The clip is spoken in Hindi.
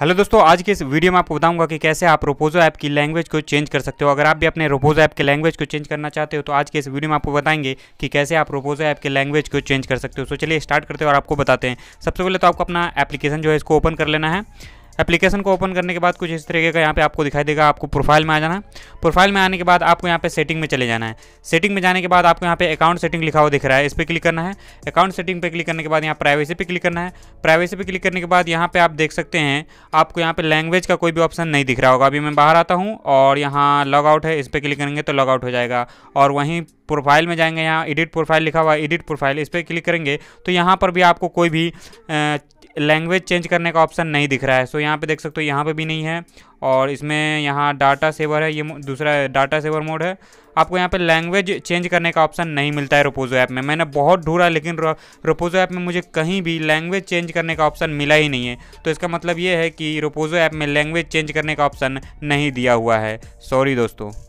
हेलो दोस्तों आज के इस वीडियो में आपको बताऊंगा कि कैसे आप रोपोजो ऐप की लैंग्वेज को चेंज कर सकते हो अगर आप भी अपने रोपोजो ऐप के लैंग्वेज को चेंज करना चाहते हो तो आज के इस वीडियो में आपको बताएंगे कि कैसे आप रोपोजो ऐप के लैंग्वेज को चेंज कर सकते हो तो चलिए स्टार्ट करते हो और आपको बताते हैं सबसे पहले तो आपको अपना एप्लीकेशन जो है इसको ओपन कर लेना है एप्लीकेशन को ओपन करने के बाद कुछ इस तरीके का यहाँ पे आपको दिखाई देगा आपको प्रोफाइल में आ जाना है प्रोफाइल में आने के बाद आपको यहाँ पे सेटिंग में चले जाना है सेटिंग में जाने के बाद आपको यहाँ पे अकाउंट सेटिंग लिखा हुआ दिख रहा है इस पर क्लिक करना है अकाउंट सेटिंग पर क्लिक करने के बाद यहाँ प्राइवेसी पर क्लिक करना है प्राइवेसी पर क्लिक करने के बाद यहाँ पर आप देख सकते हैं आपको यहाँ पर लैंग्वेज का कोई भी ऑप्शन नहीं दिख रहा होगा अभी मैं बाहर आता हूँ और यहाँ लॉग आउट है इस पर क्लिक करेंगे तो लॉग आउट हो जाएगा और वहीं प्रोफाइल में जाएंगे यहाँ एडिट प्रोफाइल लिखा हुआ है एडिट प्रोफाइल इस पर क्लिक करेंगे तो यहाँ पर भी आपको कोई भी लैंग्वेज चेंज करने का ऑप्शन नहीं दिख रहा है सो यहाँ पे देख सकते हो यहाँ पे भी नहीं है और इसमें यहाँ डाटा सेवर है ये दूसरा डाटा सेवर मोड है आपको यहाँ पे लैंग्वेज चेंज करने का ऑप्शन नहीं मिलता है रोपोजो ऐप में मैंने बहुत ढूंढा लेकिन रोपोजो ऐप में मुझे कहीं भी लैंग्वेज चेंज करने का ऑप्शन मिला ही नहीं है तो इसका मतलब ये है कि रोपोजो ऐप में लैंग्वेज चेंज करने का ऑप्शन नहीं दिया हुआ है सॉरी दोस्तों